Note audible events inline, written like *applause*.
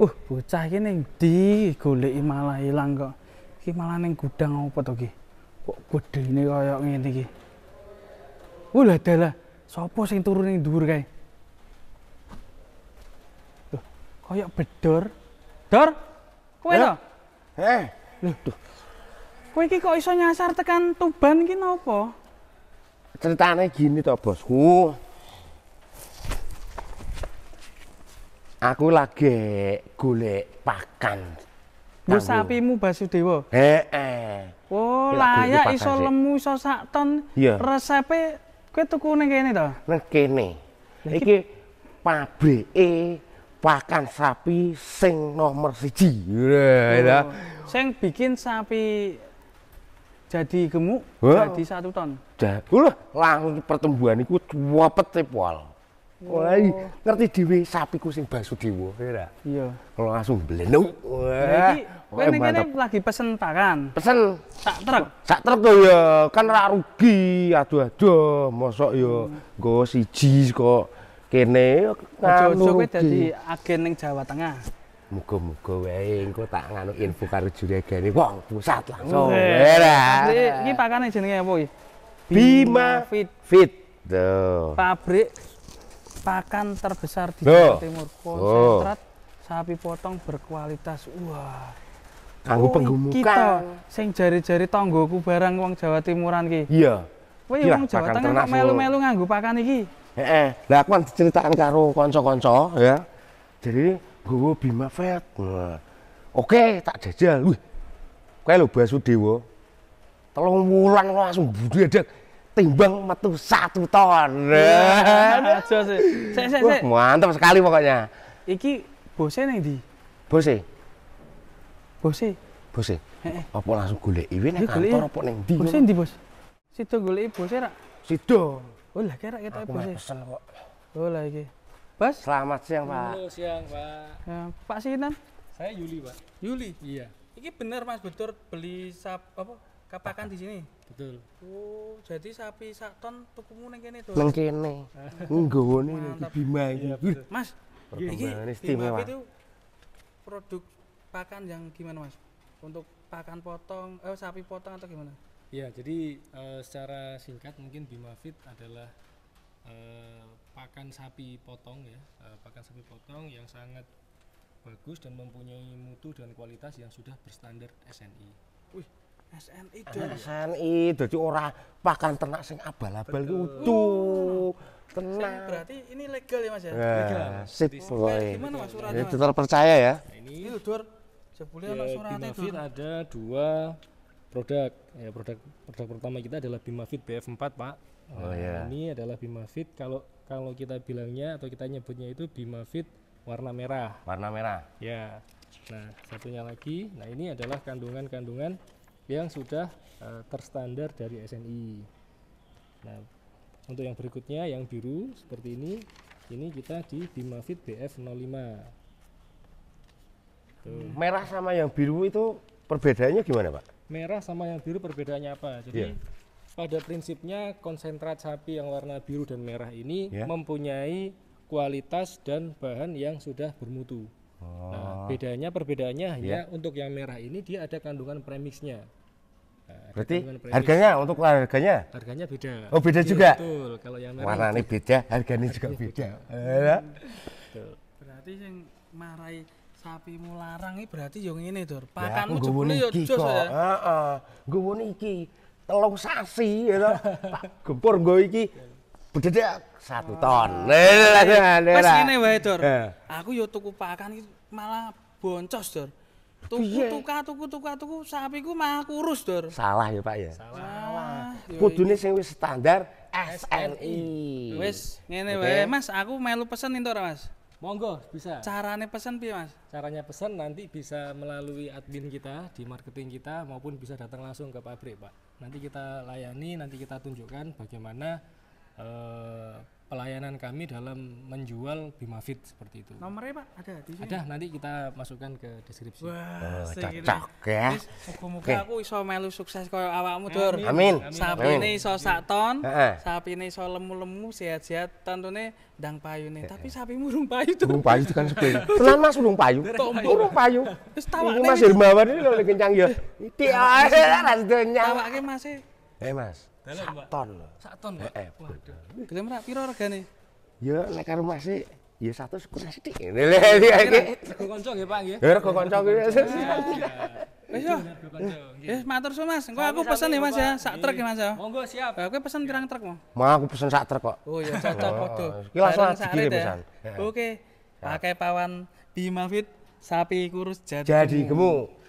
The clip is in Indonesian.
uh bocah ini ning ndi goleki malah hilang kok iki malah ning gudang apa to ini kok gedene kaya Uh lah, Ulah lah. sapa sing turu ning dhuwur kae? Loh, koyok bedor. Dor, kowe to? Eh. Loh, tuh. Kowe iki kok iso nyasar tekan Tuban ki apa? Ceritanya gini to, Bosku. Aku lagi golek pakan. Bu sapimu Basudewa. Heeh. -he. Oh, layak iso sik. lemu iso sak ton. Yeah. Resepe kowe tuku ning kene to? Ning kene. Iki pabrike pakan sapi sing nomor siji. Oh. Ya sing bikin sapi jadi gemuk jadi satu ton. Dah, langsung pertumbuhan itu wapet tepol. Wah, oh. ngerti dhewe sapiku sing Basudewa, ya Iya. Kalau langsung blenuk. Wah. Kowe ning kene lagi pesen ta Pesen. Sak truk. Sak truk to ya, kan ra rugi. Aduh-aduh, mosok ya nggo siji kok kene ngono. Ojo dadi agen ning Jawa Tengah. Muga-muga wae engko tak nganu info karo juregane wong pusat langsung. Ya. Iki pakane jenenge apa iki? Bima Fit. Fit. Tuh. Pabrik pakan terbesar di Jawa Timur. Konsentrat oh. sapi potong berkualitas. Wah. Kanggo oh, penggemukan. Kita sing jari-jari tanggoku barang wong Jawa Timuran ki. Iya. Kowe iya, wong Jawa Tengah kok melu-melu nganggo pakan iki. Heeh. Lah aku kan diceritakan karo kanca-kanca ya. Jadi gowo Bima Vet. Oke, tak jajal. Wih. Kayak lho Basudewa. Telung wulan langsung budadak timbang metu satu ton. Iya, *laughs* Wah, mantap sekali pokoknya. Iki bose neng di? Bose. Bose. Bose. Apa langsung golek iwe neng kantor apa neng di? Bose di bos. Situ golek bose rak. Situ. Oh lah kira kita bose. Pesen kok. Oh lah iki. Bos. Selamat siang Pak. Selamat siang Pak. Ya, Pak Sinan. Saya Yuli Pak. Yuli. Iya. Iki benar Mas betul beli sap apa kapakan di sini? Betul. Oh, jadi sapi sak ton tukumu *laughs* ning kene to. Ning kene. Nggone di Bima iki. Iya, Mas, iki istimewa. itu produk pakan yang gimana, Mas? Untuk pakan potong, eh sapi potong atau gimana? Ya, jadi uh, secara singkat mungkin Bima Fit adalah uh, pakan sapi potong ya, uh, pakan sapi potong yang sangat bagus dan mempunyai mutu dan kualitas yang sudah berstandar SNI. Wih, SNI dadi SNI jadi orang pakan ternak sing abal-abal itu. utuh. Tenang. sing berarti ini legal ya Mas ya? Nah, legal. Sip, boy. Gimana Mas suratnya? Ya, ya. nah, ini terpercaya ya. Ini itu Dur. Jebule ya, suratnya itu. ada dua produk. Ya produk produk pertama kita adalah Bimafit BF4, Pak. Oh, nah, oh, ya. ini adalah Bimafit kalau kalau kita bilangnya atau kita nyebutnya itu Bimafit warna merah. Warna merah. Ya. Nah, satunya lagi. Nah, ini adalah kandungan-kandungan yang sudah uh, terstandar dari SNI. Nah, untuk yang berikutnya yang biru seperti ini, ini kita di Bimafit BF05. Tuh. Merah sama yang biru itu perbedaannya gimana, Pak? Merah sama yang biru perbedaannya apa? Jadi yeah. pada prinsipnya konsentrat sapi yang warna biru dan merah ini yeah. mempunyai kualitas dan bahan yang sudah bermutu. Nah, oh. Nah, bedanya perbedaannya yeah. ya iya. untuk yang merah ini dia ada kandungan premixnya. Berarti harganya untuk harganya? Harganya beda. Oh, beda iya, juga. Betul. Kalau yang merah warnanya beda, harganya juga beda. beda. Eh, ya. Berarti yang marai sapi mularang ini berarti yang ini tuh pakanmu ya, jebule yo jos ya heeh nggowo niki telung sasi ya toh gempur nggo iki bededak satu ah. ton Pas *laughs* ngene wae tur eh. aku yo tuku pakan malah boncos tur Tuku iya. tuku tuku tuku tuku sapiku mah kurus, Dur. Salah ya, Pak ya. Salah. Kudune sing wis standar SNI. Wis ngene okay. wae, Mas. Aku melu pesen entuk Mas? Monggo, bisa. Caranya pesan piye, Mas? Caranya pesan nanti bisa melalui admin kita di marketing kita maupun bisa datang langsung ke pabrik, Pak. Nanti kita layani, nanti kita tunjukkan bagaimana eh, pelayanan kami dalam menjual Bimafit seperti itu. Nomornya Pak ada di sini. Ada nanti kita masukkan ke deskripsi. Wah, oh, cocok ya. Muga-muga aku iso melu sukses koyo awakmu, Dur. Amin. Sapi ini iso sak ton, Sapi ini iso lemu-lemu sehat-sehat, tentune ndang payune. Tapi sapi murung payu, tuh. Urung payu kan sepi. *laughs* Tenan Mas murung payu. Murung payu. Terus tawakne Mas Hermawan ini lho kencang ya. Iki ae *laughs* ra sedonya. Tawake Mas. E. Eh Mas. Dalam, Mbak. Sak ton lho. Eh, eh, Waduh. Gelem ra pira regane? Ya lek karo Mas ya satu kurang sithik. Lha iki. Rego kanca nggih, Pak nggih. Ya rego kanca kuwi. Wis yo. Wis matur Mas. Engko aku pesen nih Mas ya, sak truk ya Mas ya. Monggo siap. aku pesen pirang truk mau? aku pesen sak truk kok. Oh ya cocok padha. Iki langsung dikirim ya, ya. ya. Oke. Pakai pawan fit sapi kurus jadi. Jadi gemuk.